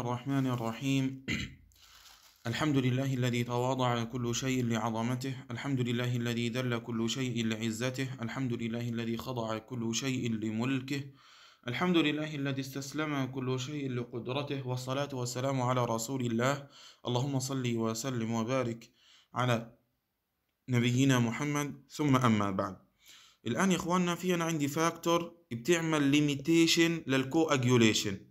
الرحمن الرحيم الحمد لله الذي تواضع كل شيء لعظمته الحمد لله الذي دل كل شيء لعزته الحمد لله الذي خضع كل شيء لملكه الحمد لله الذي استسلم كل شيء لقدرته والصلاة والسلام على رسول الله اللهم صل وسلم وبارك على نبينا محمد ثم أما بعد الآن يا إخواننا في أنا عندي فاكتور بتعمل ليميتيشن للكو أجيوليشن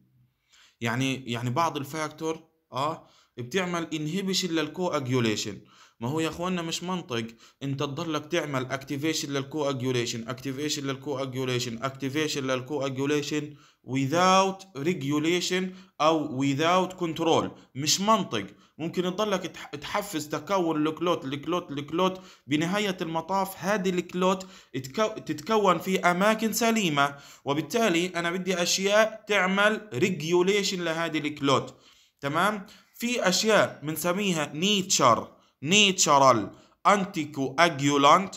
يعني يعني بعض الفاكتور اه بتعمل انهبيشن للكواجيوليشن ما هو يا اخوانا مش منطق انت تضلك تعمل اكتيفيشن للكواجيوليشن اكتيفيشن للكواجيوليشن اكتيفيشن للكواجيوليشن without regulation او without control مش منطق ممكن تضلك تحفز تكون الكلوت الكلوت الكلوت بنهاية المطاف هذه الكلوت تتكون في أماكن سليمة وبالتالي أنا بدي أشياء تعمل ريجيوليشن لهذه الكلوت تمام في أشياء بنسميها نيتشر نيتشرال أنتيكو أجيولانت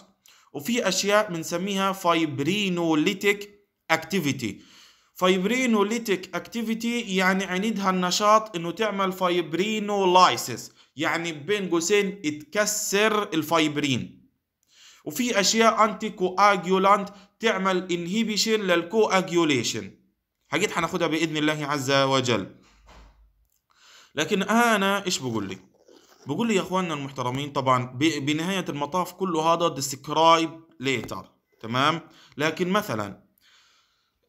وفي أشياء بنسميها فايبرينوليتيك اكتيفيتي فايبرينوليتيك اكتيفيتي يعني عندها النشاط انه تعمل فايبرينولايسيس يعني بين قوسين تكسر الفايبرين وفي اشياء انتي كواجيولانت تعمل انهيبيشن للكواجيوليشن حاجات هناخدها باذن الله عز وجل لكن انا ايش بقول لي بقول لي يا اخواننا المحترمين طبعا بنهايه المطاف كله هذا ديسكرايب ليتر تمام لكن مثلا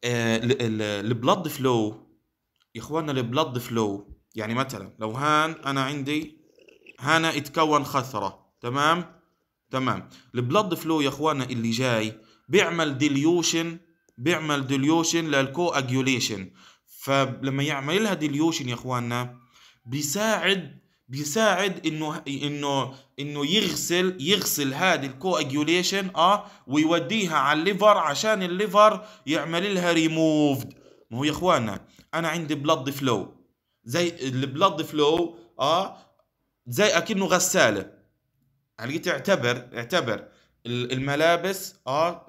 البلد فلو يا اخواننا البلد فلو يعني مثلا لو هان انا عندي هنا اتكون خثره تمام تمام البلد فلو يا اخواننا اللي جاي بيعمل ديليوشن بيعمل ديليوشن اجيوليشن فلما يعمل لها ديليوشن يا اخواننا بيساعد بيساعد انه انه انه يغسل يغسل هذه الكواجيوليشن اه ويوديها على الليفر عشان الليفر يعمل لها ريموفد ما هو يا اخوانا انا عندي بلد فلو زي البلد فلو اه زي اكنه غساله يعني تعتبر اعتبر الملابس اه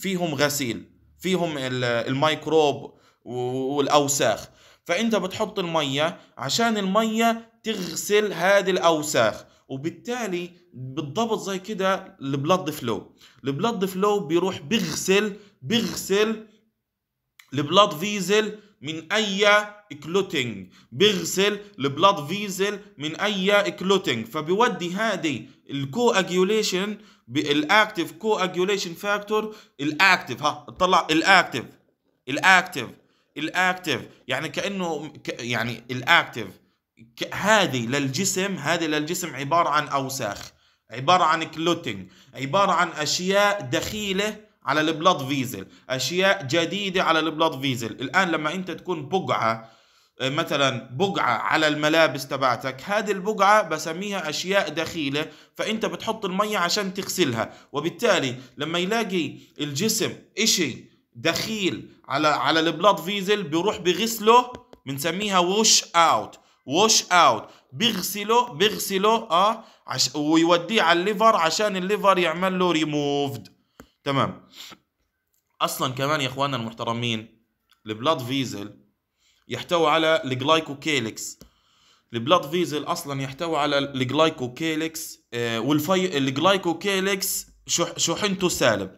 فيهم غسيل فيهم الميكروب والاوساخ فانت بتحط الميه عشان الميه تغسل هذه الاوساخ وبالتالي بالضبط زي كده البلد فلو البلد فلو بيروح بيغسل بيغسل البلد فيزل من اي كلوتينج بيغسل البلد فيزل من اي كلوتينج فبيودي هذه الكو اجيوليشن بالاكتيف كو اجيوليشن فاكتور الاكتيف ها طلع الاكتيف الاكتيف الاكتف يعني كانه ك... يعني الاكتف ك... هذه للجسم هذه للجسم عباره عن اوساخ عباره عن كلوتينج عباره عن اشياء دخيله على البلاد فيزل اشياء جديده على البلاد فيزل الان لما انت تكون بقعه آه، مثلا بقعة على الملابس تبعتك هذه البقعة بسميها أشياء دخيلة فأنت بتحط المية عشان تغسلها وبالتالي لما يلاقي الجسم إشي دخيل على على البلاد فيزل بيروح بغسله بنسميها ووش اوت ووش اوت بيغسله بيغسله اه عش ويوديه على الليفر عشان الليفر يعمل له ريموفد تمام اصلا كمان يا اخواننا المحترمين البلاد فيزل يحتوي على الجلايكوكيلكس البلاد فيزل اصلا يحتوي على الجلايكوكيلكس آه والفي الجلايكوكيلكس شح... شحنته سالب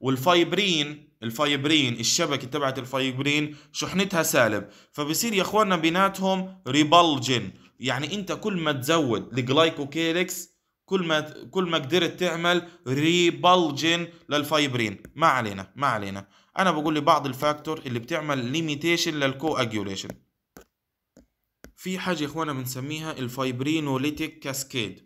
والفايبرين الفايبرين الشبكه تبعت الفايبرين شحنتها سالب فبصير يا اخواننا بيناتهم ريبلجن يعني انت كل ما تزود الجلايكوكيلكس كل ما كل ما قدرت تعمل ريبلجن للفايبرين ما علينا ما علينا انا بقول لي بعض الفاكتور اللي بتعمل ليميتيشن للكواجيوليشن في حاجه يا اخوانا بنسميها الفايبرينوليتيك كاسكيد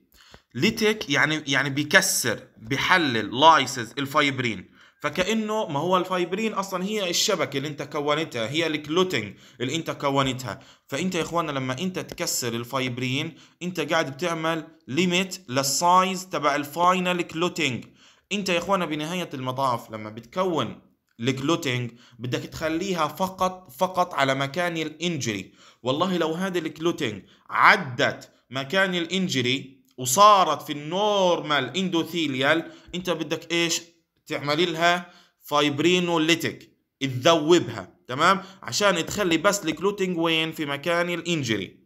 ليتيك يعني يعني بيكسر بيحلل لايسز الفايبرين فكانه ما هو الفايبرين اصلا هي الشبكه اللي انت كونتها هي الكلوتينج اللي انت كونتها فانت يا اخوانا لما انت تكسر الفايبرين انت قاعد بتعمل ليميت للسايز تبع الفاينل كلوتينج انت يا اخوانا بنهايه المطاف لما بتكون الكلوتينج بدك تخليها فقط فقط على مكان الانجري والله لو هذا الكلوتينج عدت مكان الانجري وصارت في النورمال اندوثيليال انت بدك ايش تعملي لها فايبرينوليتيك تذوبها تمام عشان تخلي بس الكلوتينج وين في مكان الانجري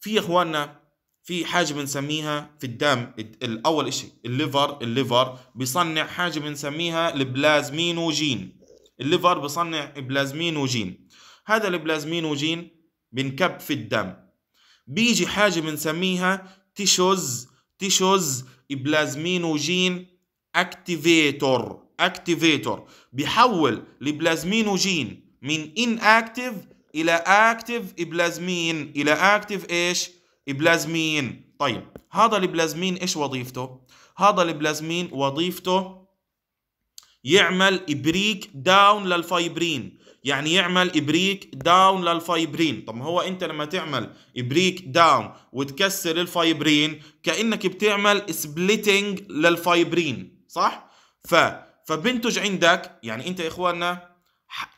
في اخواننا في حاجه بنسميها في الدم الاول شيء الليفر الليفر بيصنع حاجه بنسميها البلازمينوجين الليفر بيصنع بلازمينوجين هذا البلازمينوجين بنكب في الدم بيجي حاجه بنسميها تيشوز تيشوز بلازمينوجين اكتيفيتور اكتيفيتور بيحول البلازمينوجين من ان اكتيف الى اكتيف بلازمين الى اكتيف ايش بلازمين طيب هذا البلازمين ايش وظيفته هذا البلازمين وظيفته يعمل بريك داون للفايبرين يعني يعمل بريك داون للفايبرين طب ما هو انت لما تعمل بريك داون وتكسر الفايبرين كانك بتعمل سبليتنج للفايبرين صح ف فبنتج عندك يعني انت يا اخواننا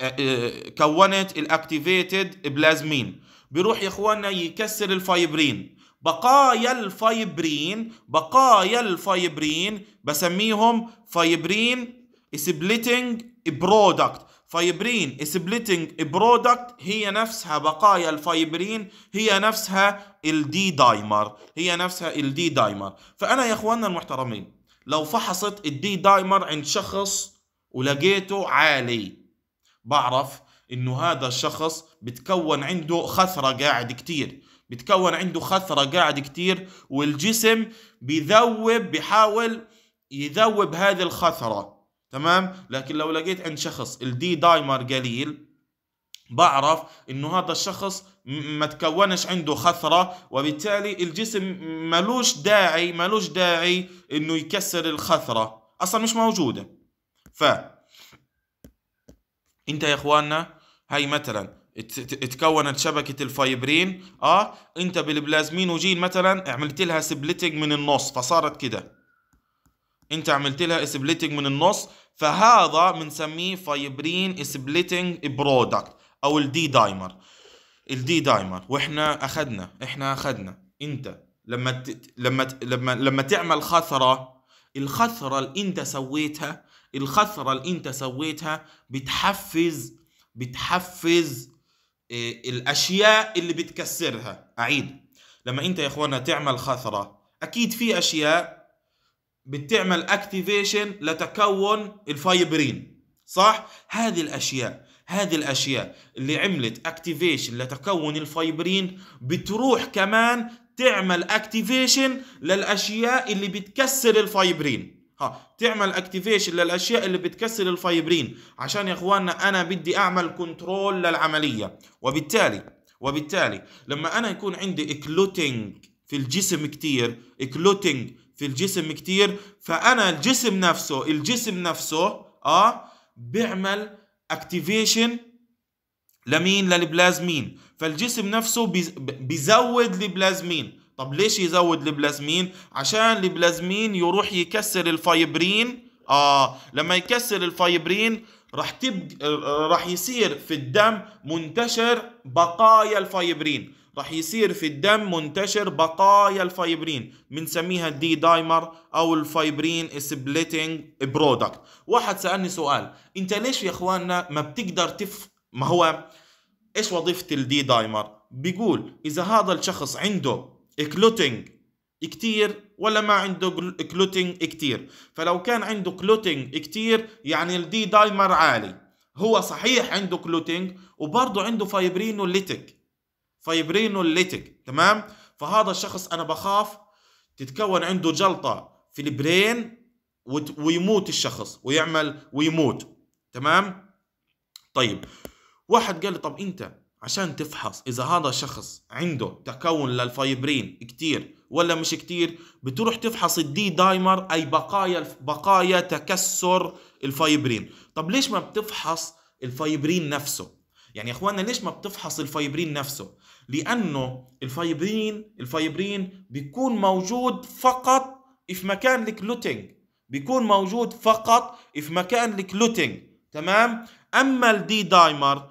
آه، آه، كونت الاكتيفيتد بلازمين بيروح يا اخواننا يكسر الفايبرين بقايا الفايبرين بقايا الفايبرين بسميهم فايبرين سبليتنج برودكت فايبرين سبليتنج برودكت هي نفسها بقايا الفايبرين هي نفسها الدي دايمر هي نفسها الدي دايمر فانا يا اخواننا المحترمين لو فحصت الدي دايمر عند شخص ولقيته عالي بعرف انه هذا الشخص بتكون عنده خثرة قاعد كتير بتكون عنده خثرة قاعد كتير والجسم بيذوب بحاول يذوب هذه الخثرة تمام لكن لو لقيت عند شخص الدي دايمر قليل بعرف انه هذا الشخص ما تكونش عنده خثرة وبالتالي الجسم ملوش داعي ملوش داعي انه يكسر الخثرة اصلا مش موجودة ف انت يا اخواننا هاي مثلا تكونت شبكة الفايبرين اه انت بالبلازمينوجين مثلا عملت لها سبلتنج من النص فصارت كده انت عملت لها سبلتنج من النص فهذا بنسميه فايبرين سبلتنج برودكت او الدي دايمر الدي دايمر واحنا اخذنا احنا اخذنا انت لما ت... لما ت... لما لما تعمل خثره الخثره اللي انت سويتها الخثره اللي انت سويتها بتحفز بتحفز إيه الاشياء اللي بتكسرها اعيد لما انت يا اخوانا تعمل خثره اكيد في اشياء بتعمل اكتيفيشن لتكون الفايبرين صح هذه الاشياء هذه الاشياء اللي عملت اكتيفيشن لتكون الفايبرين بتروح كمان تعمل اكتيفيشن للاشياء اللي بتكسر الفايبرين ها تعمل اكتيفيشن للاشياء اللي بتكسر الفايبرين عشان يا اخواننا انا بدي اعمل كنترول للعمليه وبالتالي وبالتالي لما انا يكون عندي اكلوتينج في الجسم كتير اكلوتينج في الجسم كتير فانا الجسم نفسه الجسم نفسه اه بيعمل اكتيفيشن لمين للبلازمين فالجسم نفسه بيزود البلازمين طب ليش يزود البلازمين عشان البلازمين يروح يكسر الفايبرين اه لما يكسر الفايبرين راح تب آه، آه، راح يصير في الدم منتشر بقايا الفايبرين راح يصير في الدم منتشر بقايا الفايبرين بنسميها الدي دايمر او الفايبرين سبليتنج برودكت واحد سالني سؤال انت ليش يا اخواننا ما بتقدر تف ما هو ايش وظيفه الدي دايمر بيقول اذا هذا الشخص عنده كلوتينج كتير ولا ما عنده كلوتينج كتير فلو كان عنده كلوتينج كتير يعني الدي دايمر عالي هو صحيح عنده كلوتينج وبرضه عنده فايبرينوليتيك فايبرينوليتيك تمام فهذا الشخص انا بخاف تتكون عنده جلطه في البرين ويموت الشخص ويعمل ويموت تمام طيب واحد قال لي طب انت عشان تفحص اذا هذا الشخص عنده تكون للفايبرين كتير ولا مش كتير بتروح تفحص الدي دايمر اي بقايا بقايا تكسر الفايبرين طب ليش ما بتفحص الفايبرين نفسه يعني يا اخواننا ليش ما بتفحص الفايبرين نفسه لانه الفايبرين الفايبرين بيكون موجود فقط في مكان الكلوتينج بيكون موجود فقط في مكان الكلوتينج تمام اما الدي دايمر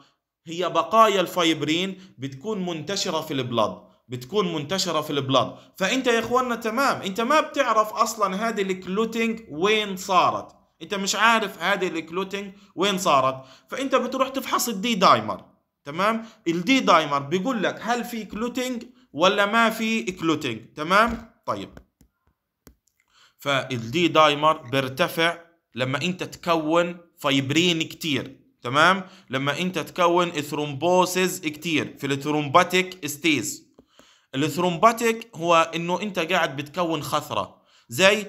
هي بقايا الفايبرين بتكون منتشره في البلد بتكون منتشره في البلد فانت يا اخواننا تمام انت ما بتعرف اصلا هذه الكلوتينج وين صارت انت مش عارف هذه الكلوتينج وين صارت فانت بتروح تفحص الدي دايمر تمام الدي دايمر بيقول لك هل في كلوتينج ولا ما في كلوتينج تمام طيب فالدي دايمر بيرتفع لما انت تكون فايبرين كتير تمام لما انت تكون ثرومبوسز كتير في الثرومباتيك ستيز الثرومباتيك هو انه انت قاعد بتكون خثره زي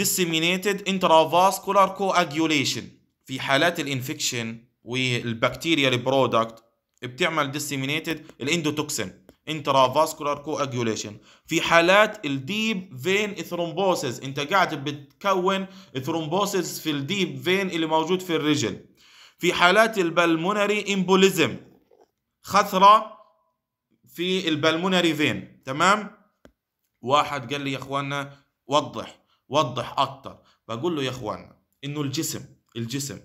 disseminated intravascular coagulation في حالات الانفكشن والبكتيريا برودكت بتعمل ديسيمينيتد الاندوتوكسين انترافاسكولار كواجيوليشن في حالات الديب فين ثرومبوسز انت قاعد بتكون ثرومبوسز في الديب فين اللي موجود في الرجل في حالات البلمونري امبوليزم خثره في البلمونري فين تمام واحد قال لي يا اخوانا وضح وضح اكثر بقول له يا اخوانا انه الجسم الجسم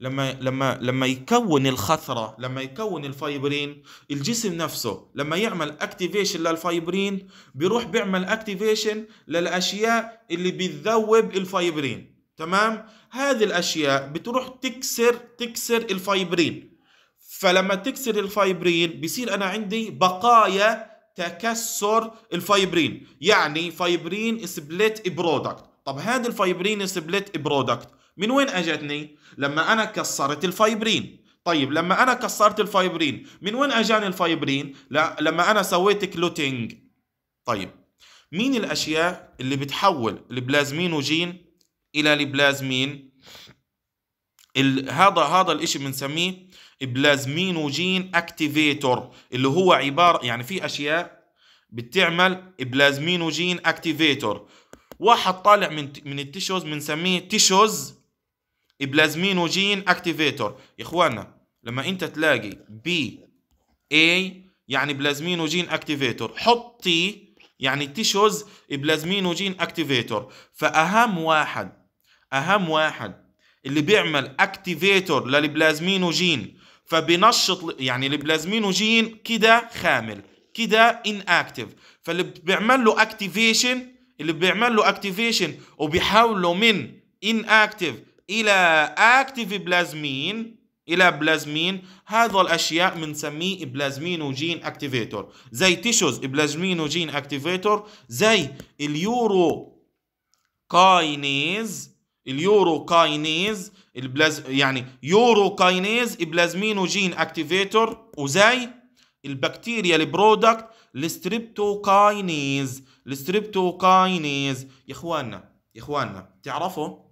لما لما لما يكون الخثره لما يكون الفايبرين الجسم نفسه لما يعمل اكتيفيشن للفايبرين بيروح بيعمل اكتيفيشن للاشياء اللي بتذوب الفايبرين تمام هذه الاشياء بتروح تكسر تكسر الفايبرين فلما تكسر الفايبرين بصير انا عندي بقايا تكسر الفايبرين يعني فايبرين سبليت برودكت طب هذا الفايبرين سبليت برودكت من وين اجتني لما انا كسرت الفايبرين طيب لما انا كسرت الفايبرين من وين اجاني الفايبرين لا لما انا سويت كلوتينج طيب مين الاشياء اللي بتحول البلازمينوجين الى البلازمين هذا هذا الاشي بنسميه بلازمينوجين اكتيفيتور اللي هو عباره يعني في اشياء بتعمل بلازمينوجين اكتيفيتور واحد طالع من من التيشوز بنسميه تيشوز بلازمينوجين اكتيفيتور يا اخوانا لما انت تلاقي بي اي يعني بلازمينوجين اكتيفيتور حطي يعني تيشوز بلازمينوجين اكتيفيتور فاهم واحد اهم واحد اللي بيعمل اكتيفيتور للبلازمينوجين فبنشط يعني البلازمينوجين كده خامل كده ان اكتف فاللي بيعمل له اكتيفيشن اللي بيعمل له اكتيفيشن وبيحوله من ان اكتف الى اكتيف بلازمين الى بلازمين هذا الاشياء بنسميه بلازمينوجين اكتيفيتور زي تيشوز بلازمينوجين اكتيفيتور زي اليورو كاينيز اليورو كاينيز البلاز يعني يورو كاينيز بلازمينوجين اكتيفيتور وزي البكتيريا البرودكت الستريبتوكاينيز الستريبتوكاينيز يا اخواننا يا اخواننا تعرفوا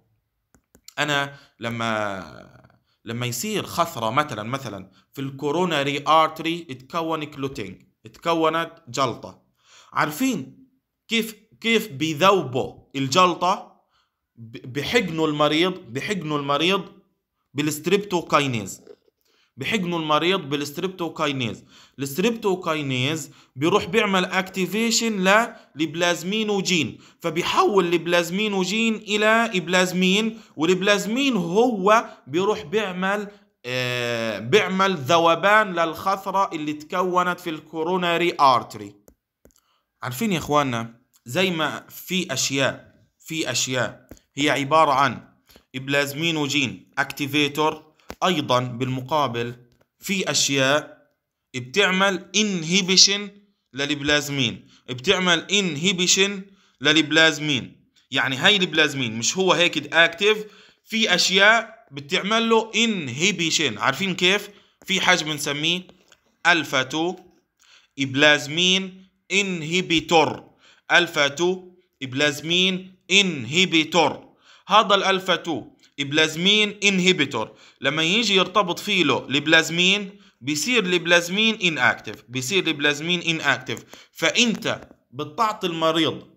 انا لما لما يصير خثره مثلا مثلا في الكوروناري ارتري تكون كلوتينج تكونت جلطه عارفين كيف كيف بيذوبوا الجلطه بحقنوا المريض بحقنوا المريض بالستريبتوكاينيز بحقنوا المريض بالستريبتوكاينيز الستريبتوكاينيز بيروح بيعمل اكتيفيشن للبلازمينوجين فبيحول البلازمينوجين الى بلازمين والبلازمين هو بيروح بيعمل آه بيعمل ذوبان للخثرة اللي تكونت في الكوروناري ارتري عارفين يا اخوانا زي ما في اشياء في اشياء هي عبارة عن بلازمينوجين اكتيفيتور ايضا بالمقابل في اشياء بتعمل انهبيشن للبلازمين بتعمل انهبيشن للبلازمين يعني هاي البلازمين مش هو هيك اكتف في اشياء بتعمل له انهبيشن عارفين كيف في حاجه بنسميه الفا 2 بلازمين انهبيتور الفا 2 بلازمين انهبيتور هذا الالفا 2 بلازمين انهبيتور لما يجي يرتبط فيه له البلازمين بيصير البلازمين ان اكتف بيصير البلازمين ان اكتف فانت بتعطي المريض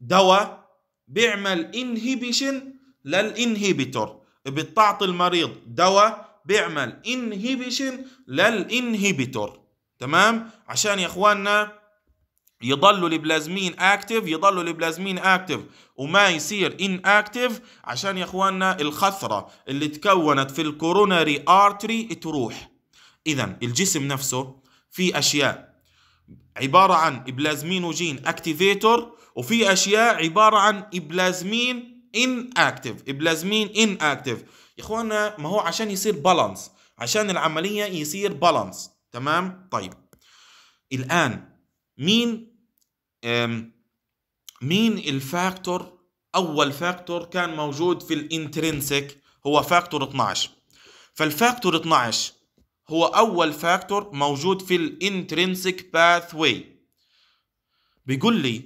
دواء بيعمل انهبيشن للانهبيتور بتعطي المريض دواء بيعمل انهبيشن للانهبيتور تمام عشان يا اخواننا يضلوا البلازمين اكتف يضلوا البلازمين اكتف وما يصير ان اكتف عشان يا اخواننا الخثره اللي تكونت في الكوروناري ارتري تروح اذا الجسم نفسه في اشياء عباره عن بلازمينوجين اكتيفيتور وفي اشياء عباره عن بلازمين ان اكتف بلازمين ان اكتف يا اخواننا ما هو عشان يصير بالانس عشان العمليه يصير بالانس تمام طيب الان مين مين الفاكتور اول فاكتور كان موجود في الانترنسك هو فاكتور 12 فالفاكتور 12 هو اول فاكتور موجود في الانترنسك باثوي بيقول لي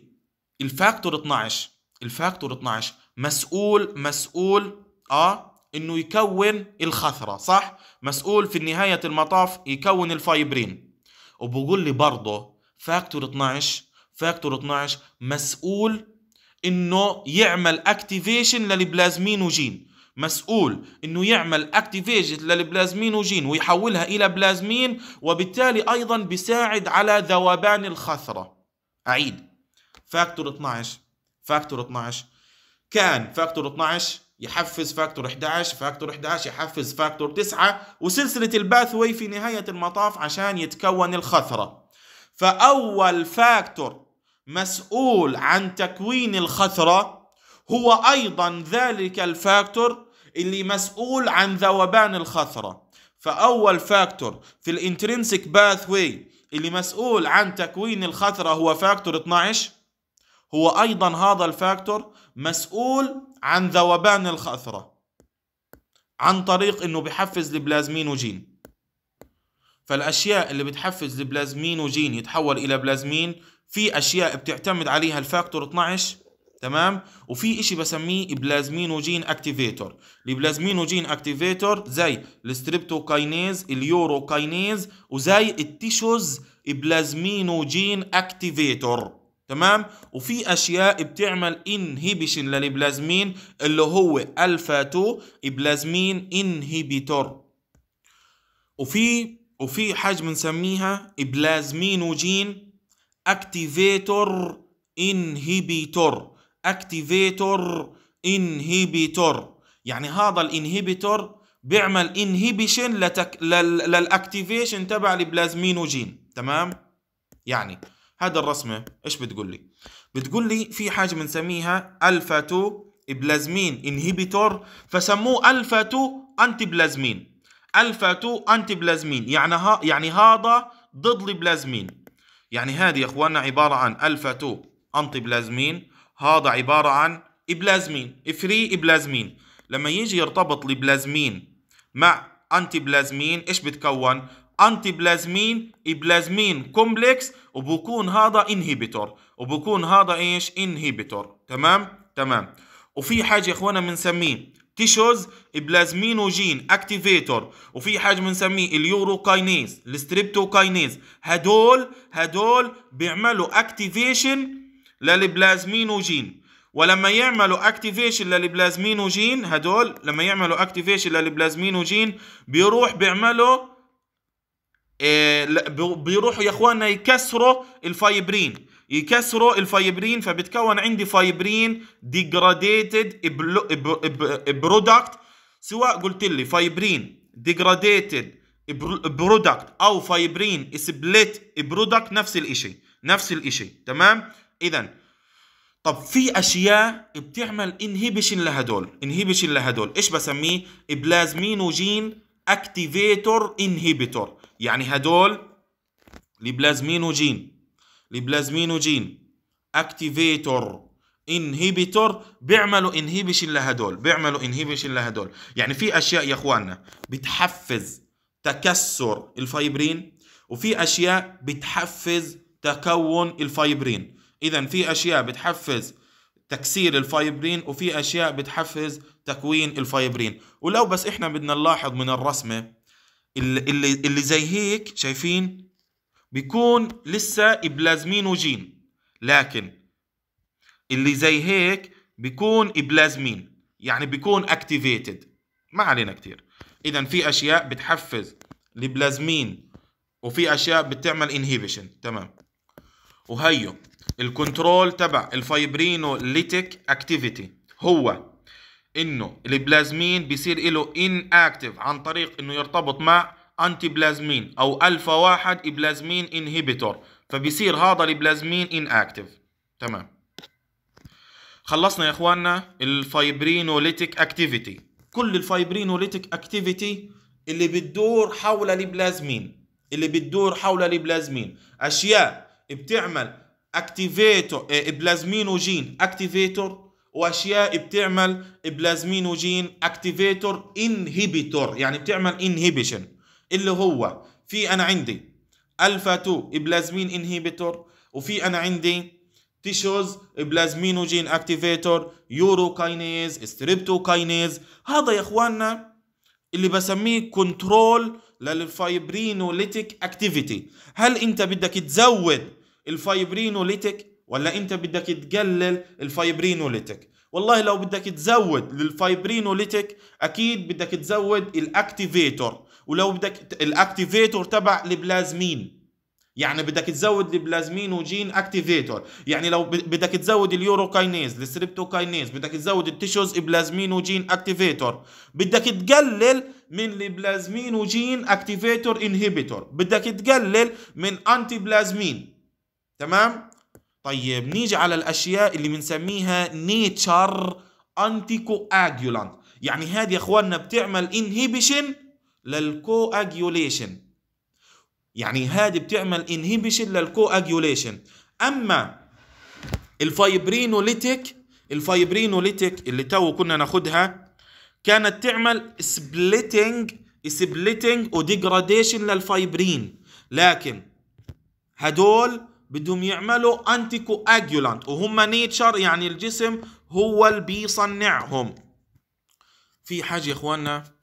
الفاكتور 12 الفاكتور 12 مسؤول مسؤول اه انه يكون الخثره صح مسؤول في نهايه المطاف يكون الفايبرين وبقول لي برضه فاكتور 12 فاكتور 12 مسؤول انه يعمل اكتيفيشن للبلازمين وجين مسؤول انه يعمل اكتيفيشن للبلازمين وجين ويحولها الى بلازمين وبالتالي ايضا بيساعد على ذوبان الخثره اعيد فاكتور 12 فاكتور 12 كان فاكتور 12 يحفز فاكتور 11 فاكتور 11 يحفز فاكتور 9 وسلسله الباثوي في نهايه المطاف عشان يتكون الخثره فاول فاكتور مسؤول عن تكوين الخثرة هو أيضا ذلك الفاكتور اللي مسؤول عن ذوبان الخثرة فأول فاكتور في الانترنسك باثوي اللي مسؤول عن تكوين الخثرة هو فاكتور 12 هو أيضا هذا الفاكتور مسؤول عن ذوبان الخثرة عن طريق أنه بحفز البلازمين وجين فالأشياء اللي بتحفز البلازمين وجين يتحول إلى بلازمين في اشياء بتعتمد عليها الفاكتور 12 تمام وفي اشي بسميه بلازمينوجين اكتيفيتور البلازمينوجين اكتيفيتور زي الستريبتوكاينيز اليوروكاينيز وزي التيشوز بلازمينوجين اكتيفيتور تمام وفي اشياء بتعمل انهبيشن للبلازمين اللي هو الفا 2 بلازمين انهبيتور وفي وفي حاجه بنسميها بلازمينوجين اكتيفيتور انهيبيتور اكتيفيتور انهيبيتور يعني هذا الانهيبيتور بيعمل انهبيشن لتك... للاكتيفيشن تبع البلازمينوجين تمام يعني هذا الرسمه ايش بتقول لي بتقول لي في حاجه بنسميها الفا 2 بلازمين انهبيتور فسموه الفا 2 انتي بلازمين الفا 2 انتي بلازمين يعني ها يعني هذا ضد البلازمين يعني هذه يا اخواننا عباره عن الفا 2 انتي بلازمين هذا عباره عن ابلازمين فري ابلازمين لما يجي يرتبط البلازمين مع انتي بلازمين ايش بتكون انتي بلازمين بلازمين كومبلكس وبكون هذا انهبيتور وبكون هذا ايش انهبيتور تمام تمام وفي حاجه يا اخوانا بنسميه تيشوز بلازمينوجين اكتيفيتور وفي حاجه بنسميه اليوروكاينيز الستريبتوكاينيز هدول هدول بيعملوا اكتيفيشن للبلازمينوجين ولما يعملوا اكتيفيشن للبلازمينوجين هدول لما يعملوا اكتيفيشن للبلازمينوجين بيروح بيعملوا بيروحوا يا اخواننا يكسروا الفايبرين يكسروا الفايبرين فبتكون عندي فايبرين ديجراديتد برودكت سواء قلت لي فايبرين ديجراديتد برودكت او فايبرين سبليت برودكت نفس الاشي نفس الاشي تمام اذا طب في اشياء بتعمل انهبيشن لهدول انهبيشن لهدول ايش بسميه بلازمينوجين اكتيفيتور انهبيتور يعني هدول البلازمينوجين البلازمينوجين اكتيفيتور انهبيتور بيعملوا انهبيشن لهدول بيعملوا انهبيشن لهدول يعني في اشياء يا اخواننا بتحفز تكسر الفايبرين وفي اشياء بتحفز تكون الفايبرين اذا في اشياء بتحفز تكسير الفايبرين وفي اشياء بتحفز تكوين الفايبرين ولو بس احنا بدنا نلاحظ من الرسمه اللي اللي زي هيك شايفين بيكون لسه إبلازمين وجين لكن اللي زي هيك بيكون إبلازمين يعني بيكون اكتيفيتد ما علينا كتير إذا في أشياء بتحفز البلازمين وفي أشياء بتعمل انهيبيشن تمام وهيو الكنترول تبع الفايبرينوليتيك اكتيفيتي هو انه البلازمين بيصير له ان اكتف عن طريق انه يرتبط مع انتي بلازمين او الفا واحد بلازمين انهبيتور فبيصير هذا البلازمين ان اكتف تمام خلصنا يا اخواننا الفايبرينوليتيك اكتيفيتي كل الفايبرينوليتيك اكتيفيتي اللي بتدور حول البلازمين اللي بتدور حول البلازمين اشياء بتعمل اكتيفيتور بلازمينوجين اكتيفيتور واشياء بتعمل بلازمينوجين اكتيفيتور انهبيتور يعني بتعمل انهبيشن اللي هو في انا عندي الفا 2 بلازمين انهيبيتور وفي انا عندي تيشوز بلازمينوجين اكتيفيتور يورو كاينيز ستريبتو كاينيز هذا يا اخواننا اللي بسميه كنترول للفايبرينوليتيك اكتيفيتي هل انت بدك تزود الفايبرينوليتيك ولا انت بدك تقلل الفايبرينوليتيك والله لو بدك تزود للفايبرينوليتيك اكيد بدك تزود الاكتيفيتور ولو بدك الاكتيفيتور تبع البلازمين يعني بدك تزود البلازمين وجين اكتيفيتور يعني لو بدك تزود اليوروكاينيز السريبتوكاينيز بدك تزود التيشوز بلازمين وجين اكتيفيتور بدك تقلل من البلازمين وجين اكتيفيتور انهبيتور بدك تقلل من انتي بلازمين تمام طيب نيجي على الاشياء اللي بنسميها نيتشر انتي كواجولانت يعني هذه يا اخواننا بتعمل انهبيشن للكواجيوليشن يعني هذه بتعمل انهبيشن للكواجيوليشن اما الفايبرينوليتيك الفايبرينوليتيك اللي تو كنا ناخدها كانت تعمل سبليتنج سبليتنج وديجراديشن للفايبرين لكن هدول بدهم يعملوا انتي كواجيولانت وهم نيتشر يعني الجسم هو اللي بيصنعهم في حاجه يا اخواننا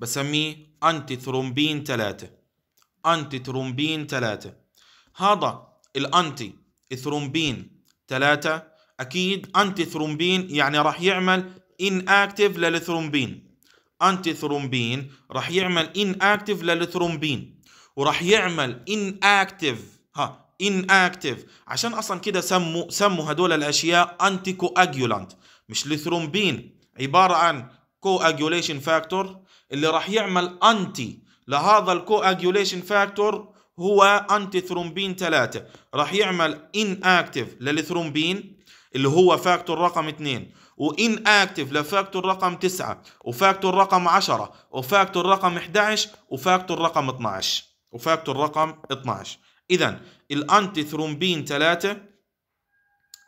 بسميه أنتي ثرومبين ثلاثة أنتي ثرومبين ثلاثة هذا الأنتي ثرومبين ثلاثة أكيد أنتي ثرومبين يعني راح يعمل إن أكتف للثرومبين أنتي ثرومبين راح يعمل إن أكتف للثرومبين وراح يعمل إن أكتف ها ان اكتف عشان اصلا كده سموا سموا هدول الاشياء انتي كوأجيولانت مش الثرومبين عباره عن كوأجيوليشن فاكتور اللي راح يعمل انتي لهذا الكواجيوليشن فاكتور هو انتي ثرومبين 3 راح يعمل ان اكتف للثرومبين اللي هو فاكتور رقم 2 وان اكتف لفاكتور رقم 9 وفاكتور رقم 10 وفاكتور رقم 11 وفاكتور رقم 12 وفاكتور رقم 12 اذا الانتي ثرومبين 3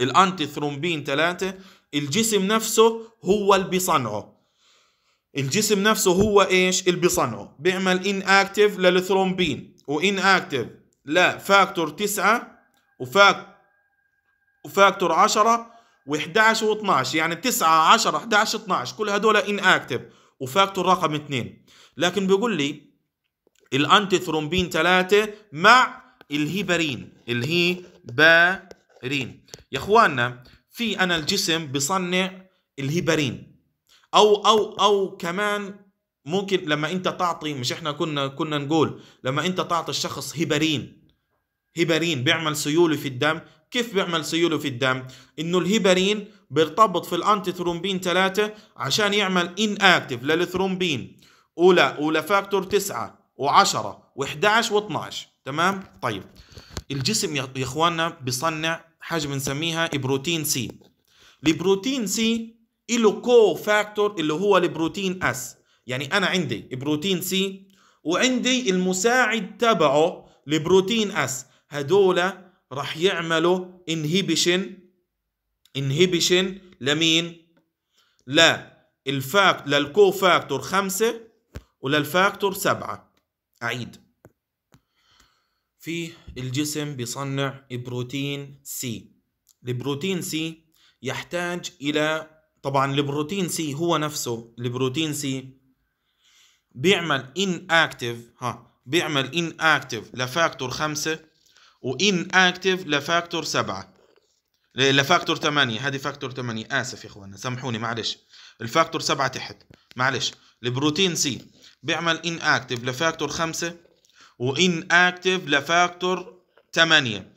الانتي ثرومبين 3 الجسم نفسه هو اللي بيصنعه الجسم نفسه هو ايش اللي بيصنعه بيعمل ان اكتف للثرومبين وان اكتف لفاكتور 9 وفاك وفاكتور 10 و11 و12 يعني 9 10 11 12 كل هدول ان اكتف وفاكتور رقم 2 لكن بيقول لي الانتي ثرومبين 3 مع الهيبرين بارين يا اخواننا في انا الجسم بصنع الهيبرين او او او كمان ممكن لما انت تعطي مش احنا كنا كنا نقول لما انت تعطي الشخص هبرين هبرين بيعمل سيوله في الدم كيف بيعمل سيوله في الدم انه الهبرين بيرتبط في الانتي ثرومبين عشان يعمل ان اكتف للثرومبين اولى اولى فاكتور 9 و10 و11 و12 تمام طيب الجسم يا اخواننا بيصنع حاجه بنسميها بروتين سي البروتين سي له كو فاكتور اللي هو البروتين اس يعني انا عندي بروتين سي وعندي المساعد تبعه لبروتين اس هدول راح يعملوا انهبيشن انهبيشن لمين لا الفاكت للكو فاكتور خمسة وللفاكتور سبعة أعيد في الجسم بيصنع بروتين سي البروتين سي يحتاج إلى طبعا البروتين سي هو نفسه البروتين سي بيعمل ان اكتف ها بيعمل ان اكتف لفاكتور 5 وان اكتف لفاكتور 7 لفاكتور 8 هذه فاكتور 8 اسف يا اخوانا سامحوني معلش الفاكتور 7 تحت معلش البروتين سي بيعمل ان اكتف لفاكتور 5 وان اكتف لفاكتور 8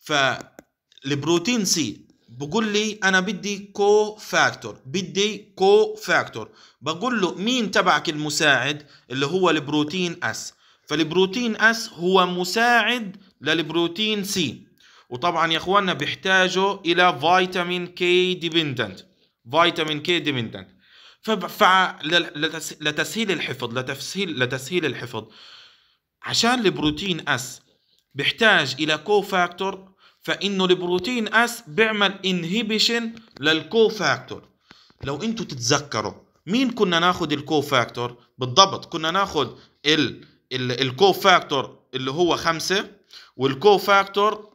فالبروتين سي بقول لي انا بدي كو فاكتور بدي كو فاكتور بقول له مين تبعك المساعد اللي هو البروتين اس فالبروتين اس هو مساعد للبروتين سي وطبعا يا اخواننا بيحتاجوا الى فيتامين كي ديبندنت فيتامين كي ديبندنت لتسهيل الحفظ لتسهيل لتسهيل الحفظ عشان البروتين اس بيحتاج الى كو فاكتور فانه البروتين اس بيعمل انهبيشن للكو فاكتور لو انتم تتذكروا مين كنا ناخد الكو فاكتور بالضبط كنا ناخد ال الكو فاكتور اللي هو خمسة والكو فاكتور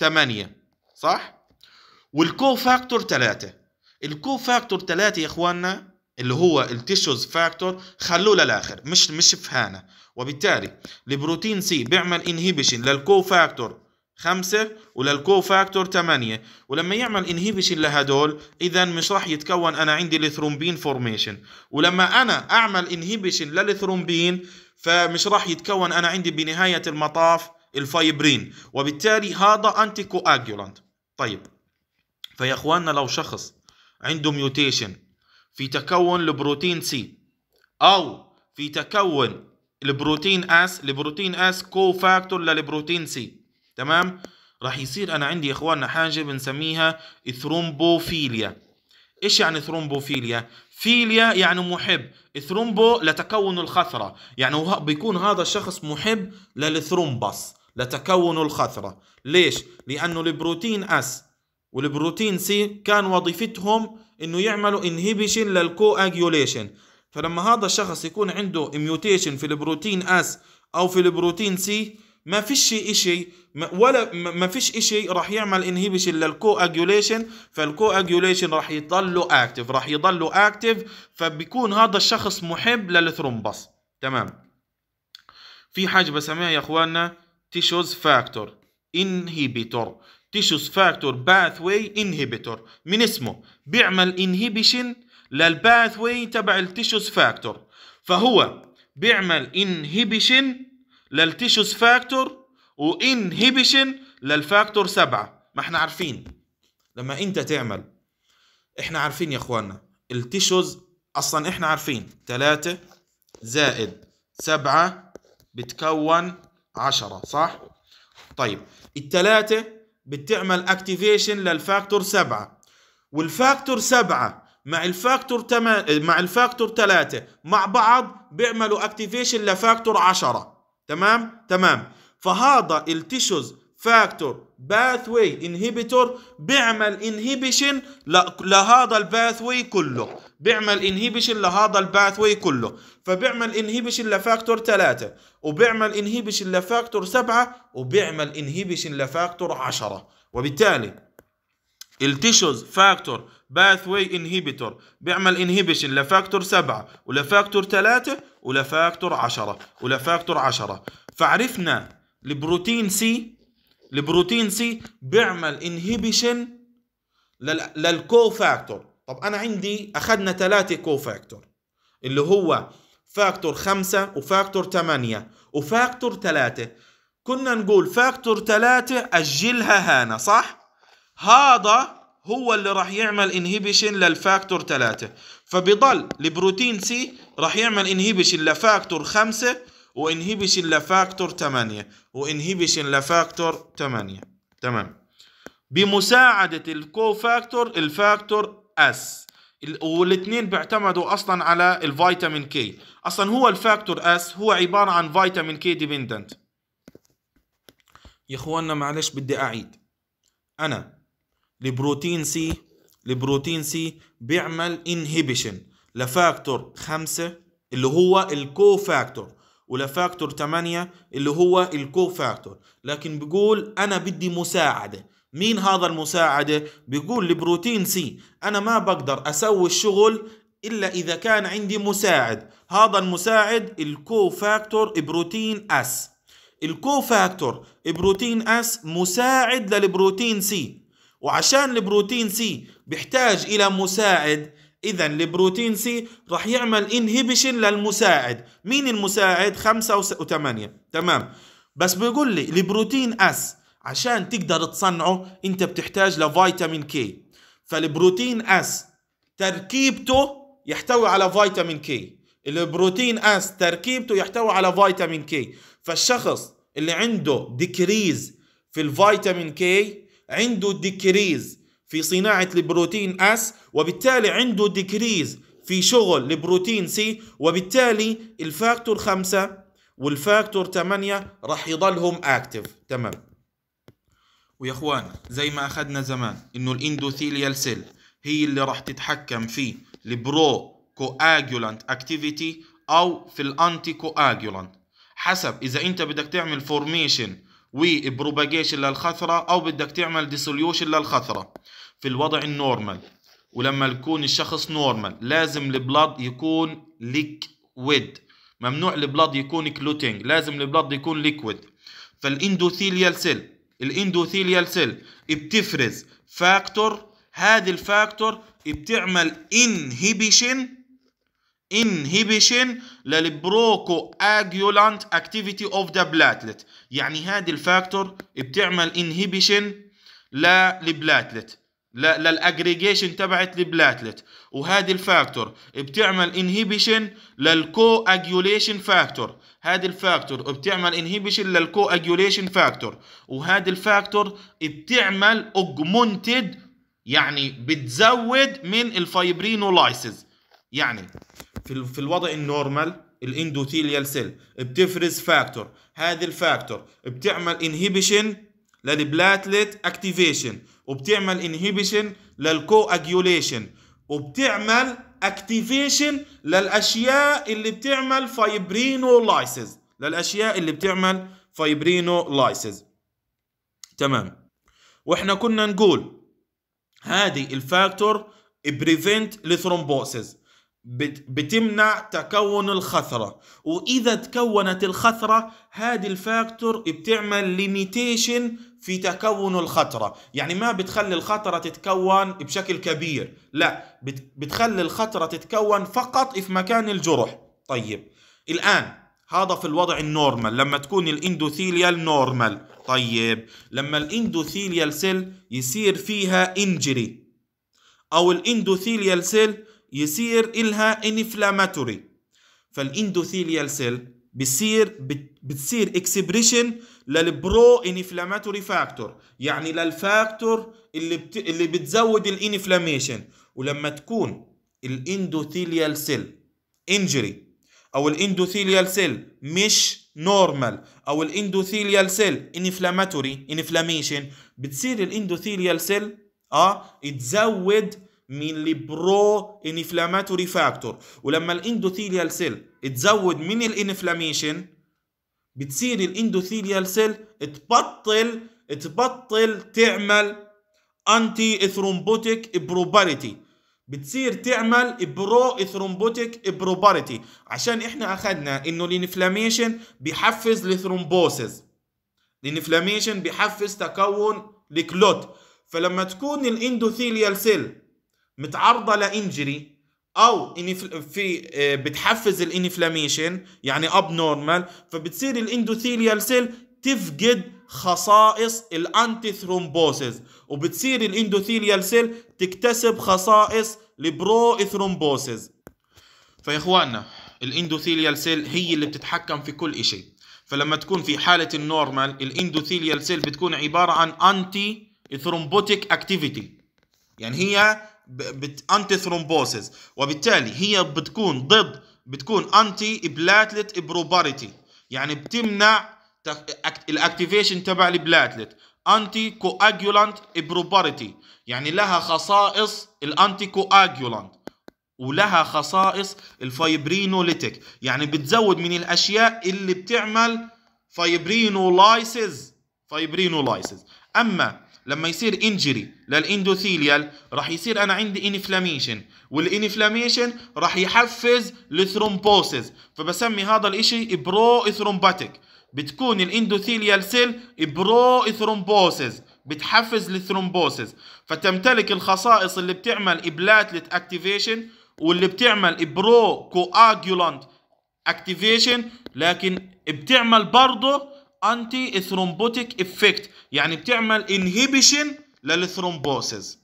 8 صح والكو فاكتور 3 الكو فاكتور 3 يا اخواننا اللي هو التيشوز فاكتور خلوه للاخر مش مش فهانا وبالتالي البروتين سي بيعمل انهبيشن للكو فاكتور خمسة وللكو فاكتور تمانية ولما يعمل انهيبيشن لهدول اذا مش راح يتكون انا عندي الثرومبين فورميشن ولما انا اعمل انهيبيشن للثرومبين فمش راح يتكون انا عندي بنهاية المطاف الفايبرين وبالتالي هذا انتي كواجولانت طيب فيا اخواننا لو شخص عنده ميوتيشن في تكون البروتين سي او في تكون البروتين اس البروتين اس كو فاكتور للبروتين سي تمام راح يصير انا عندي يا اخواننا حاجه بنسميها ثرومبوفيليا ايش يعني ثرومبوفيليا فيليا يعني محب ثرومبو لتكون الخثره يعني بيكون هذا الشخص محب للثرومبس لتكون الخثره ليش لانه البروتين اس والبروتين سي كان وظيفتهم انه يعملوا انهبيشن للكواجيوليشن فلما هذا الشخص يكون عنده ميوتيشن في البروتين اس او في البروتين سي ما فيش شيء ولا ما فيش شيء راح يعمل انهيبيشن للكو اجيوليشن فالكو اجيوليشن راح يضله اكتف راح يضله اكتف فبيكون هذا الشخص محب للثرومبس تمام في حاجه بسميها يا اخواننا تيشوز فاكتور انهيبيتور تيشوز فاكتور باثوي انهيبيتور من اسمه بيعمل انهيبيشن للباثوي تبع التيشوز فاكتور فهو بيعمل انهيبيشن للتيشوز فاكتور وانهبيشن للفاكتور سبعة ما احنا عارفين لما انت تعمل احنا عارفين يا اخوانا التيشوز اصلا احنا عارفين ثلاثة زائد سبعة بتكون عشرة صح طيب الثلاثة بتعمل اكتيفيشن للفاكتور سبعة والفاكتور سبعة مع الفاكتور تما... مع الفاكتور ثلاثة مع بعض بيعملوا اكتيفيشن لفاكتور عشرة تمام تمام فهذا التيشوز فاكتور باث باثوي انهبيتور بيعمل انهبيشن لهذا الباثوي كله بيعمل انهبيشن لهذا الباثوي كله فبيعمل انهبيشن لفاكتور 3 وبيعمل انهبيشن لفاكتور 7 وبيعمل انهبيشن لفاكتور 10 وبالتالي التيشوز فاكتور باث باثوي انهبيتور بيعمل انهبيشن لفاكتور 7 ولفاكتور 3 ولا فاكتور 10 ولا فاكتور 10 فعرفنا البروتين سي البروتين سي بيعمل انهبيشن للكو فاكتور طب انا عندي اخذنا ثلاثه كو فاكتور اللي هو فاكتور 5 وفاكتور 8 وفاكتور 3 كنا نقول فاكتور 3 أجلها هنا صح؟ هذا هو اللي راح يعمل انهبيشن للفاكتور 3 فبيضل البروتين سي راح يعمل انهيبيشن لفاكتور 5 وانهيبيشن لفاكتور 8 وانهيبيشن لفاكتور 8 تمام بمساعدة الكوفاكتور الفاكتور اس والاثنين بيعتمدوا اصلا على الفيتامين كي اصلا هو الفاكتور اس هو عبارة عن فيتامين كي ديبندنت يا اخوانا معلش بدي اعيد انا البروتين سي البروتين سي بيعمل انهبيشن لفاكتور خمسة اللي هو الكو فاكتور ولفاكتور تمانية اللي هو الكو فاكتور لكن بيقول انا بدي مساعده مين هذا المساعدة؟ بيقول البروتين سي أنا ما بقدر أسوي الشغل إلا إذا كان عندي مساعد هذا المساعد الكو فاكتور بروتين أس الكو فاكتور بروتين أس مساعد للبروتين سي وعشان البروتين سي بيحتاج الى مساعد اذا البروتين سي راح يعمل انهبيشن للمساعد مين المساعد خمسة وثمانية تمام بس بيقول لي البروتين اس عشان تقدر تصنعه انت بتحتاج لفيتامين كي فالبروتين اس تركيبته يحتوي على فيتامين كي البروتين اس تركيبته يحتوي على فيتامين كي فالشخص اللي عنده ديكريز في الفيتامين كي عنده ديكريز في صناعة البروتين اس وبالتالي عنده ديكريز في شغل البروتين سي وبالتالي الفاكتور خمسة والفاكتور 8 راح يضلهم اكتف تمام ويا اخوان زي ما اخدنا زمان انه الاندوثيليال سيل هي اللي راح تتحكم في البرو كواجولانت اكتيفيتي او في الانتي كواجولانت حسب اذا انت بدك تعمل فورميشن وبروباجيشن للخثرة أو بدك تعمل ديسوليوشن للخثرة في الوضع النورمال ولما يكون الشخص نورمال لازم البلاد يكون ليكويد ممنوع البلاد يكون كلوتينج لازم البلاد يكون ليكويد فالاندوثيليال سيل الاندوثيليال سيل بتفرز فاكتور هذه الفاكتور بتعمل انهبيشن inhibition للبروكو اجيولانت اكتيفيتي اوف ذا بلاتلت يعني هذه الفاكتور بتعمل inhibition للبلاتلت للاجريجيشن تبعت البلاتلت وهذه الفاكتور بتعمل inhibition للكو اجيوليشن فاكتور هذه الفاكتور بتعمل inhibition للكو اجيوليشن فاكتور وهذه الفاكتور بتعمل اوجمونتد يعني بتزود من الفايبرينولايسز يعني في, في الوضع النورمال الاندوثيليال سيل بتفرز فاكتور هذه الفاكتور بتعمل انهيبيشن للبلاتلت اكتيفيشن وبتعمل للكو اجيوليشن وبتعمل اكتيفيشن للاشياء اللي بتعمل لايسز للاشياء اللي بتعمل لايسز تمام واحنا كنا نقول هذه الفاكتور بريفنت لثرومبوسز بتمنع تكون الخثرة وإذا تكونت الخثرة هذه الفاكتور بتعمل ليميتيشن في تكون الخطرة يعني ما بتخلي الخطرة تتكون بشكل كبير لا بتخلي الخطرة تتكون فقط في مكان الجرح طيب الآن هذا في الوضع النورمال لما تكون الاندوثيليال نورمال طيب لما الاندوثيليال سيل يصير فيها انجري او الاندوثيليال سيل يصير إلها انفلاماتوري فالاندوثيليال سيل بصير بتصير اكسبريشن للبرو انفلاماتوري فاكتور يعني للفاكتور اللي بت... اللي بتزود الانفلاميشن ولما تكون الاندوثيليال سيل انجري او الاندوثيليال سيل مش نورمال او الاندوثيليال سيل انفلاماتوري انفلاميشن بتصير الاندوثيليال سيل اه تزود من البرو انفلاماتوري فاكتور ولما الاندوثيليال سيل تزود من الانفلاميشن بتصير الاندوثيليال سيل تبطل تبطل تعمل انتي ثرومبوتيك بروباريتي بتصير تعمل برو ثرومبوتيك بروباريتي عشان احنا اخذنا انه الانفلاميشن بيحفز الثرومبوسز الانفلاميشن بيحفز تكون الكلوت فلما تكون الاندوثيليال سيل متعرضه لانجري او في آه، بتحفز الانفلاميشن يعني اب نورمال فبتصير الاندوثيليال سيل تفقد خصائص الانتي ثرومبوسيس وبتصير الاندوثيليال سيل تكتسب خصائص البرو ثرومبوسيس فيا اخواننا الاندوثيليال سيل هي اللي بتتحكم في كل شيء فلما تكون في حاله النورمال الاندوثيليال سيل بتكون عباره عن انتي ثرومبوتيك اكتيفيتي يعني هي انتي ثرومبوسيس وبالتالي هي بتكون ضد بتكون انتي بلاتلت بروباريتي يعني بتمنع الاكتيفيشن تبع البلاتلت انتي كواجولانت بروباريتي يعني لها خصائص الانتي كواجولانت ولها خصائص الفايبرينوليتيك يعني بتزود من الاشياء اللي بتعمل فايبرينولايسز فايبرينولايسز اما لما يصير انجري للاندوثيليال راح يصير انا عندي انفلاميشن والانفلاميشن راح يحفز الثرومبوسيس فبسمي هذا الاشي برو ثرومباتيك بتكون الاندوثيليال سيل برو ثرومبوسيس بتحفز الثرومبوسيس فتمتلك الخصائص اللي بتعمل بلاتلت اكتيفيشن واللي بتعمل برو كواجولانت اكتيفيشن لكن بتعمل برضه انتي ثرومبوتيك افكت يعني بتعمل انهيبيشن للثرومبوسز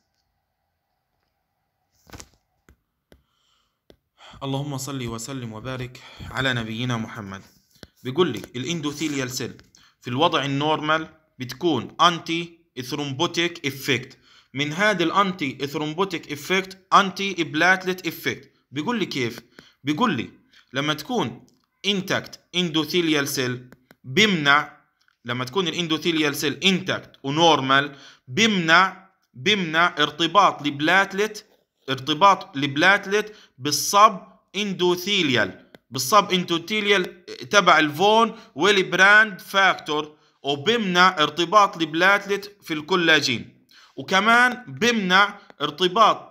اللهم صل وسلم وبارك على نبينا محمد بيقول لك الاندوثيليال سيل في الوضع النورمال بتكون انتي ثرومبوتيك افكت من هذا الانتي ثرومبوتيك افكت انتي بلاتلت افكت بيقول لي كيف بيقول لي لما تكون انتاكت اندوثيليال سيل بيمنع لما تكون الاندوثيليال سيل انتاكت ونورمال بيمنع بيمنع ارتباط البلاتلت ارتباط البلاتلت بالصب اندوثيليال بالصب اندوثيليال تبع الفون والبراند فاكتور وبيمنع ارتباط البلاتلت في الكولاجين وكمان بيمنع ارتباط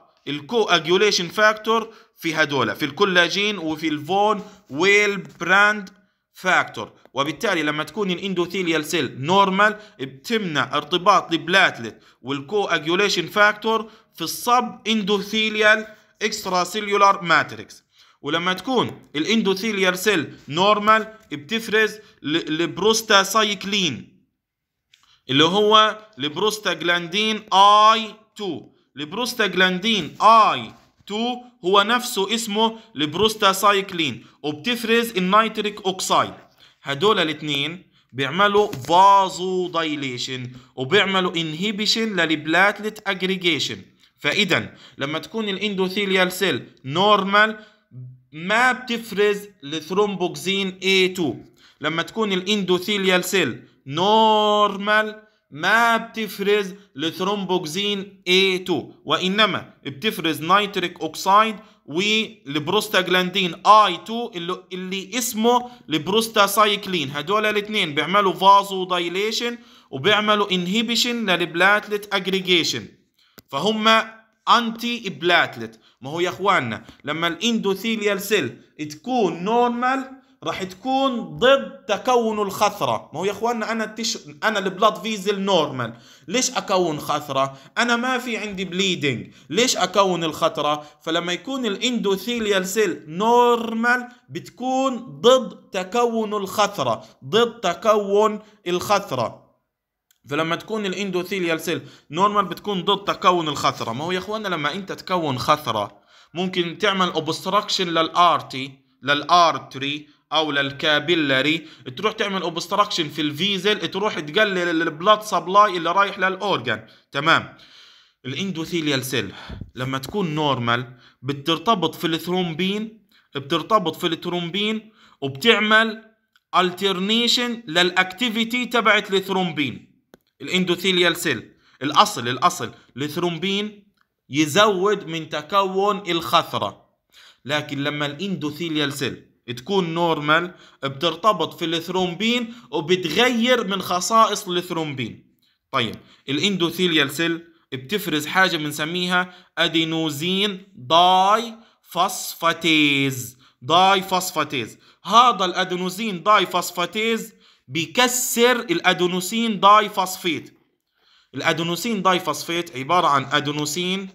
اجيوليشن فاكتور في هدول في الكولاجين وفي الفون والبراند فاكتور وبالتالي لما تكون الاندوثيليال سيل نورمال بتمنع ارتباط البلاتلت والكو اجيوليشن فاكتور في الصب اندوثيليال اكسترا سيلولار ماتريكس ولما تكون الاندوثيليال سيل نورمال بتفرز البروستاسايكلين اللي هو البروستاجلاندين اي 2 البروستاجلاندين اي 2 هو نفسه اسمه البروستاسايكلين وبتفرز النيتريك اوكسايد هدول الاثنين بيعملوا فازو دايليشن وبيعملوا انهيبيشن للبلاتلت اجريجيشن فاذا لما تكون الاندوثيليال سيل نورمال ما بتفرز الثرومبوكسين A2 لما تكون الاندوثيليال سيل نورمال ما بتفرز لثرومبوكسين A2 وإنما بتفرز نيتريك أوكسايد والبروستاجلاندين I2 اللي, اللي اسمه البروستاسايكلين هدول الاثنين بيعملوا فازو دايليشن وبيعملوا انهيبيشن للبلاتلت اجريجيشن فهم انتي بلاتلت ما هو يا اخواننا لما الاندوثيليال سيل تكون نورمال راح تكون ضد تكون الخثرة ما هو يا اخواننا انا التش... انا البلاد فيزل نورمال ليش اكون خثرة انا ما في عندي بليدنج ليش اكون الخثرة فلما يكون الاندوثيليال سيل نورمال بتكون ضد تكون الخثرة ضد تكون الخثرة فلما تكون الاندوثيليال سيل نورمال بتكون ضد تكون الخثره ما هو يا اخواننا لما انت تكون خثره ممكن تعمل اوبستراكشن للارتي للارتري او للكابيلاري تروح تعمل اوبستراكشن في الفيزل تروح تقلل البلاد سبلاي اللي رايح للاورجن تمام الاندوثيليال سيل لما تكون نورمال بترتبط في الثرومبين بترتبط في الثرومبين وبتعمل الترنيشن للاكتيفيتي تبعت الثرومبين الاندوثيليال سيل الاصل الاصل الثرومبين يزود من تكون الخثره لكن لما الاندوثيليال سيل تكون نورمال بترتبط في الثرومبين وبتغير من خصائص الثرومبين طيب الاندوثيليال سيل بتفرز حاجة بنسميها ادينوزين داي فاسفاتيز داي فاسفاتيز هذا الادينوزين داي فاسفاتيز بيكسر الادينوسين داي فاسفيت الادينوسين داي فاسفيت عبارة عن ادينوسين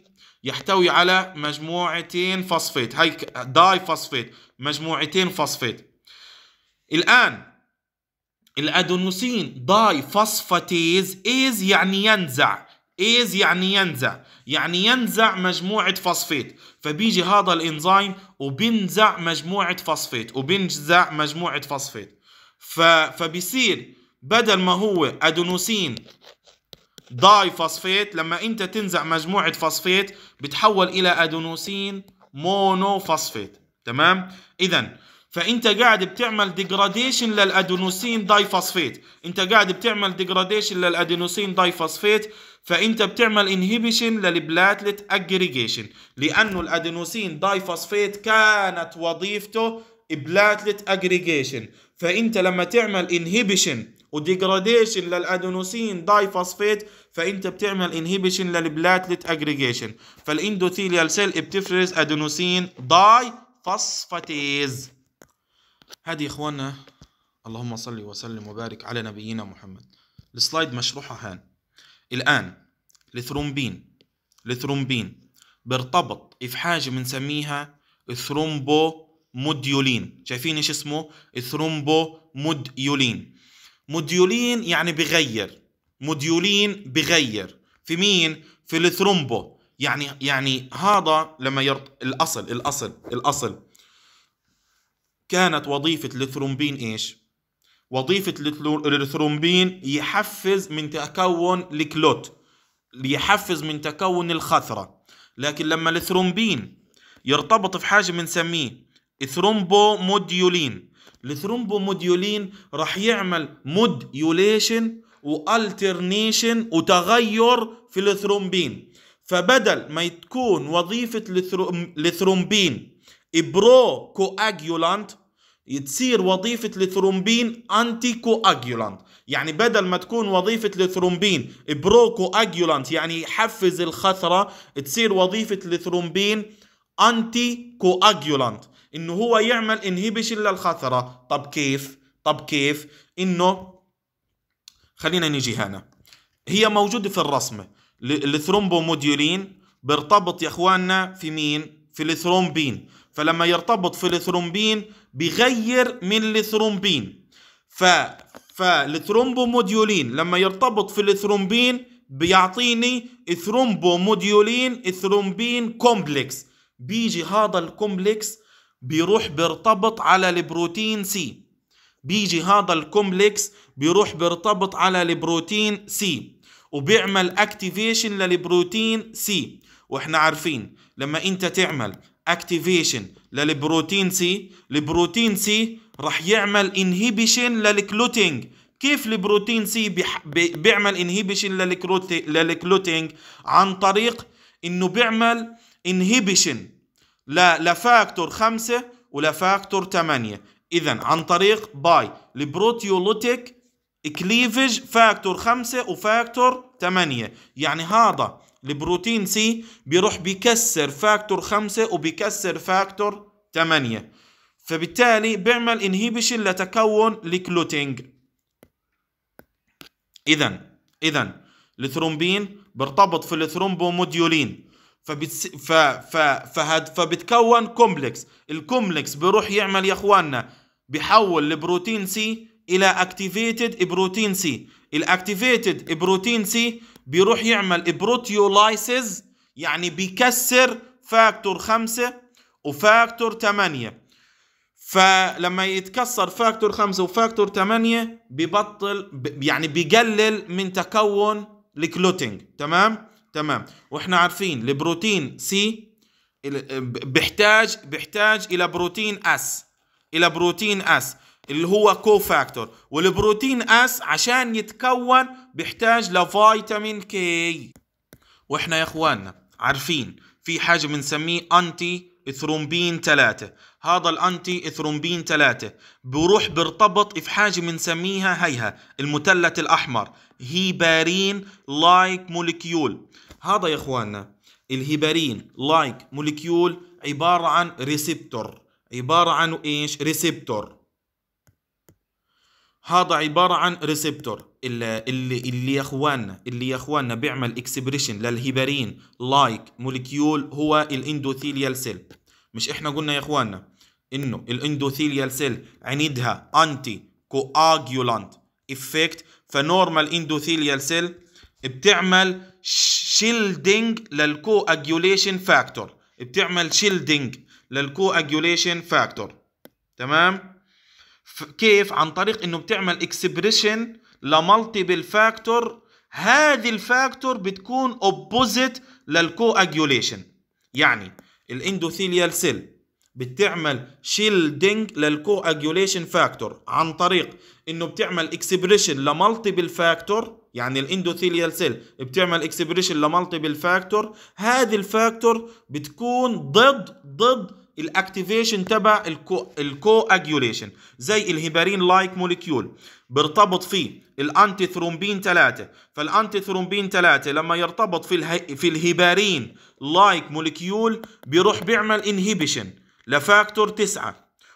يحتوي على مجموعتين فوسفيت هاي داي فصفيت مجموعتين فوسفيت الآن الأدونوسين داي فوسفاتيز إيز يعني ينزع إيز يعني ينزع يعني ينزع مجموعة فوسفيت فبيجي هذا الإنزيم وبنزع مجموعة فوسفيت وبنزع مجموعة فوسفيت فبيصير بدل ما هو أدونوسين داي فوسفيت لما انت تنزع مجموعه فوسفيت بتحول الى ادينوسين مونو فوسفيت تمام اذا فانت قاعد بتعمل ديجراديشن للادينوسين داي فوسفيت انت قاعد بتعمل ديجراديشن للادينوسين داي فوسفيت فانت بتعمل انهبيشن للبلاتلت اجريجيشن لانه الادينوسين داي فوسفيت كانت وظيفته بلاتلت اجريجيشن فانت لما تعمل انهبيشن وديجراديشن للادينوسين داي فوسفيت فانت بتعمل انهبيشن للبلاتلت اجريجيشن فالاندوثيليال سيل بتفرز ادينوسين داي فوسفاتيز هذه يا اللهم صل وسلم وبارك على نبينا محمد السلايد مشروحه هان الان الثرومبين الثرومبين بيرتبط في حاجه بنسميها ثرومبو موديولين شايفين ايش اسمه ثرومبو موديولين موديولين يعني بغير موديولين بغير في مين في الثرومبو يعني يعني هذا لما يرط الاصل الاصل الاصل كانت وظيفه الثرومبين ايش وظيفه الثرومبين يحفز من تكون الكلوت يحفز من تكون الخثره لكن لما الثرومبين يرتبط في حاجه بنسميه ثرومبوموديولين الثرومبوموديولين راح يعمل موديوليشن والترنيشن وتغير في الثرومبين فبدل ما تكون وظيفة الثرومبين برو كواجيولانت تصير وظيفة الثرومبين انتي كواجيولانت يعني بدل ما تكون وظيفة الثرومبين برو كواجيولانت يعني يحفز الخثرة تصير وظيفة الثرومبين انتي كواجيولانت انه هو يعمل انهبش للخثره طب كيف طب كيف انه خلينا نيجي هنا هي موجوده في الرسمه الثرومبوموديولين بيرتبط يا اخواننا في مين في الثرومبين فلما يرتبط في الثرومبين بغير من الثرومبين ف فالثرومبوموديولين لما يرتبط في الثرومبين بيعطيني ثرومبوموديولين ثرومبين كومبلكس بيجي هذا الكومبلكس بيروح بيرتبط على البروتين سي بيجي هذا الكومبلكس بيروح بيرتبط على البروتين سي وبيعمل اكتيفيشن للبروتين سي واحنا عارفين لما انت تعمل اكتيفيشن للبروتين سي البروتين سي راح يعمل انهيبيشن للكلوتينج كيف البروتين سي بيعمل انهيبيشن للكلوتينج عن طريق انه بيعمل انهيبيشن لا لفاكتور خمسة ولفاكتور تمانية إذا عن طريق باي البروتيولوتيك كليفج فاكتور خمسة وفاكتور تمانية يعني هذا البروتين سي بيروح بيكسر فاكتور خمسة وبيكسر فاكتور تمانية فبالتالي بيعمل انهيبيشن لتكون الكلوتينج إذا إذا الثرومبين بيرتبط في الثرومبوموديولين فبتس... ف... ف... فهد... فبتكون كومبلكس الكومبلكس بيروح يعمل يا اخواننا بيحول البروتين سي الى اكتيفيتد بروتين سي الاكتيفيتد بروتين سي بيروح يعمل بروتيولايسز يعني بيكسر فاكتور خمسة وفاكتور ثمانية فلما يتكسر فاكتور خمسة وفاكتور ثمانية ببطل يعني بيقلل من تكون الكلوتينج تمام تمام واحنا عارفين البروتين سي بيحتاج بيحتاج الى بروتين اس الى بروتين اس اللي هو كو فاكتور والبروتين اس عشان يتكون بيحتاج لفيتامين كي واحنا يا اخواننا عارفين في حاجه بنسميه انتي ثرومبين 3 هذا الانتي ثرومبين 3 بروح بيرتبط في حاجه بنسميها هيها المثلث الاحمر هيبارين لايك موليكيول هذا يا اخواننا الهيبارين لايك موليكيول عباره عن ريسبتور عباره عن ايش ريسبتور هذا عباره عن ريسبتور اللي اللي يا اخواننا اللي يا اخواننا بيعمل اكسبريشن للهيبارين لايك موليكيول هو الاندوثيليال سيل مش احنا قلنا يا اخواننا انه الاندوثيليال سيل عندها انتي كواجيولانت افكت فنورمال اندوثيليال سيل بتعمل شيلدنج للكو اجيوليشن فاكتور بتعمل شيلدنج للكو اجيوليشن فاكتور تمام كيف عن طريق انه بتعمل اكسبريشن لمالتيبل فاكتور هذه الفاكتور بتكون اوبوزيت للكو اجيوليشن يعني الاندوثيليال سيل بتعمل شيلدنج اجيوليشن فاكتور عن طريق انه بتعمل اكسبريشن لمالتيبل فاكتور يعني الاندوثيليال سيل بتعمل اكسبريشن لمالتيبل فاكتور هذه الفاكتور بتكون ضد ضد الاكتيفيشن تبع اجيوليشن زي الهيبارين لايك موليكيول بيرتبط فيه الانتي ثرومبين 3 فالانتي ثرومبين 3 لما يرتبط في في الهيبارين لايك موليكيول بيروح بيعمل انهبيشن لفاكتور 9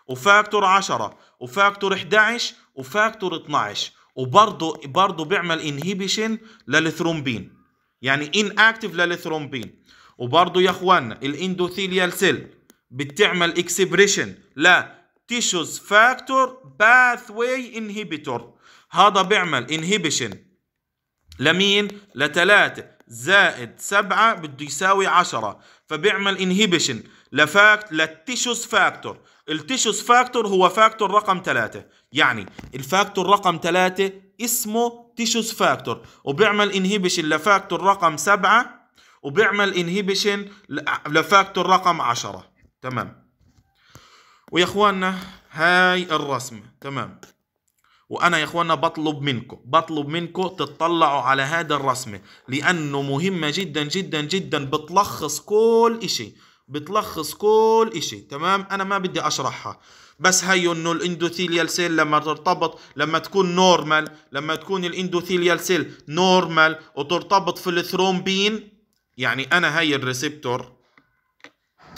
وفاكتور 10 وفاكتور 11 وفاكتور 12 وبرضه برضه بيعمل انهيبيشن للثرومبين يعني ان اكتف للثرومبين وبرضه يا اخوانا الاندوثيليال سيل بتعمل اكسبريشن لا تيشوز فاكتور باثوي انهبيتور هذا بيعمل انهبيشن لمين لثلاثة زائد سبعة بده يساوي عشرة فبيعمل انهبيشن لفاكت للتيشوس فاكتور التيشوس فاكتور هو فاكتور رقم ثلاثة يعني الفاكتور رقم ثلاثة اسمه تيشوس فاكتور وبيعمل انهيبيشن لفاكتور رقم سبعة وبيعمل انهيبيشن لفاكتور رقم عشرة تمام ويا اخواننا هاي الرسمة تمام وانا يا اخواننا بطلب منكم بطلب منكم تطلعوا على هذا الرسمة لانه مهمة جدا جدا جدا بتلخص كل اشي بتلخص كل إشي تمام أنا ما بدي أشرحها بس هي انه الاندوثيليال سيل لما ترتبط لما تكون نورمال لما تكون الاندوثيليال سيل نورمال وترتبط في الثرومبين يعني انا هاي الريسبتور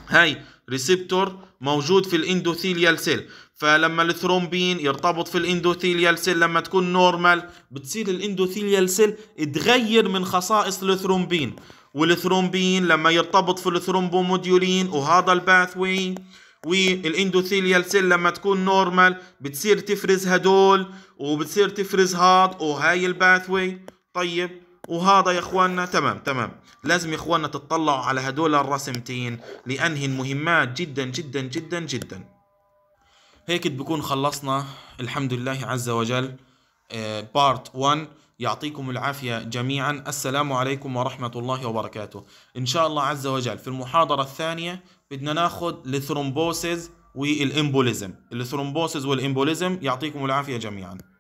هاي ريسبتور موجود في الاندوثيليال سيل فلما الثرومبين يرتبط في الاندوثيليال سيل لما تكون نورمال بتصير الاندوثيليال سيل تغير من خصائص الثرومبين والثرومبين لما يرتبط في الثرومبوموديولين وهذا الباثوي والاندوثيليال سيل لما تكون نورمال بتصير تفرز هدول وبتصير تفرز هاد وهاي الباثوي طيب وهذا يا اخواننا تمام تمام لازم يا اخواننا تطلعوا على هدول الرسمتين لانهن مهمات جدا جدا جدا جدا هيك بكون خلصنا الحمد لله عز وجل بارت آه، 1 يعطيكم العافية جميعا السلام عليكم ورحمة الله وبركاته إن شاء الله عز وجل في المحاضرة الثانية بدنا ناخد الثرومبوسيز والإمبوليزم الثرومبوسيز والإمبوليزم يعطيكم العافية جميعا